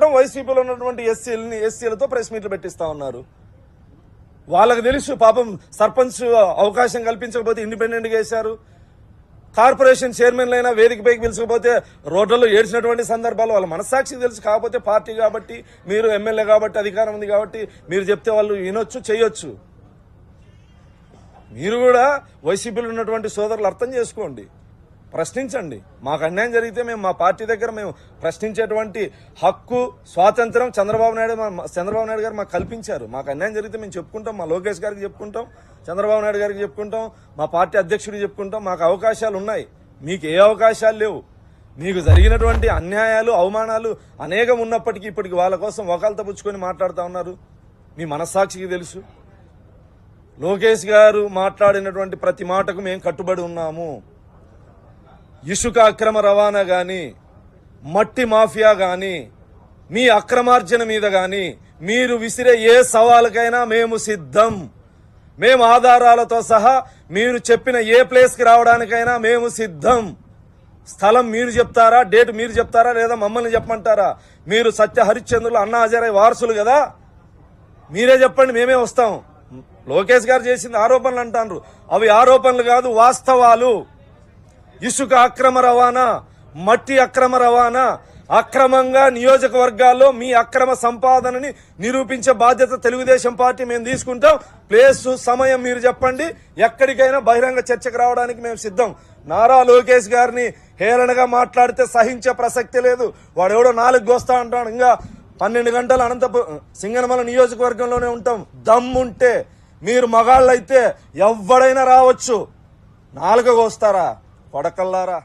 మాత్రం వైసీపీలో ఉన్నటువంటి ఎస్సీలని ఎస్సీలతో ప్రెస్ మీట్లు పెట్టిస్తా ఉన్నారు వాళ్ళకు తెలుసు పాపం సర్పంచ్ అవకాశం కల్పించకపోతే ఇండిపెండెంట్గా వేశారు కార్పొరేషన్ చైర్మన్లైనా పైకి పిలుచుకపోతే రోడ్లలో ఏడ్చినటువంటి సందర్భాలు వాళ్ళ మనస్సాక్షి తెలుసు కాకపోతే పార్టీ కాబట్టి మీరు ఎమ్మెల్యే కాబట్టి అధికారం ఉంది కాబట్టి మీరు చెప్తే వాళ్ళు వినొచ్చు చేయొచ్చు మీరు కూడా వైసీపీలో ఉన్నటువంటి సోదరులు అర్థం చేసుకోండి ప్రశ్నించండి మాకు అన్యాయం జరిగితే మేము మా పార్టీ దగ్గర మేము ప్రశ్నించేటువంటి హక్కు స్వాతంత్రం చంద్రబాబు నాయుడు చంద్రబాబు నాయుడు గారు మాకు కల్పించారు మాకు అన్యాయం జరిగితే మేము చెప్పుకుంటాం మా లోకేష్ గారికి చెప్పుకుంటాం చంద్రబాబు నాయుడు గారికి చెప్పుకుంటాం మా పార్టీ అధ్యక్షుడికి చెప్పుకుంటాం మాకు అవకాశాలు ఉన్నాయి మీకు ఏ అవకాశాలు లేవు మీకు జరిగినటువంటి అన్యాయాలు అవమానాలు అనేకం ఉన్నప్పటికీ ఇప్పటికి వాళ్ళ కోసం ఒకళ్ళు తప్పుచ్చుకొని మాట్లాడుతూ ఉన్నారు మీ మనస్సాక్షికి తెలుసు లోకేష్ గారు మాట్లాడినటువంటి ప్రతి మాటకు మేము కట్టుబడి ఉన్నాము ఇసుక అక్రమ రవాణా కానీ మట్టి మాఫియా కానీ మీ అక్రమార్జన మీద కానీ మీరు విసిరే ఏ సవాలుకైనా మేము సిద్ధం మేము ఆధారాలతో సహా మీరు చెప్పిన ఏ ప్లేస్కి రావడానికైనా మేము సిద్ధం స్థలం మీరు చెప్తారా డేట్ మీరు చెప్తారా లేదా మమ్మల్ని చెప్పమంటారా మీరు సత్య హరిశ్చంద్రులు అన్నా హజారయ్య వారసులు కదా మీరే చెప్పండి మేమే వస్తాం లోకేష్ గారు చేసింది ఆరోపణలు అంటారు అవి ఆరోపణలు కాదు వాస్తవాలు ఇసుక అక్రమ రవాణా మట్టి అక్రమ రవాణా అక్రమంగా నియోజకవర్గాల్లో మీ అక్రమ సంపాదనని నిరూపించే బాధ్యత తెలుగుదేశం పార్టీ మేము తీసుకుంటాం ప్లేస్ సమయం మీరు చెప్పండి ఎక్కడికైనా బహిరంగ చర్చకు రావడానికి మేము సిద్ధం నారా లోకేష్ గారిని హేళనగా మాట్లాడితే సహించే ప్రసక్తి లేదు వాడెవడో నాలుగు గోస్తా అంటాడు ఇంకా పన్నెండు గంటలు అనంతపు సింగనమల నియోజకవర్గంలోనే ఉంటాం దమ్ముంటే మీరు మగాళ్ళైతే ఎవడైనా రావచ్చు నాలుగ కొడకల్లారా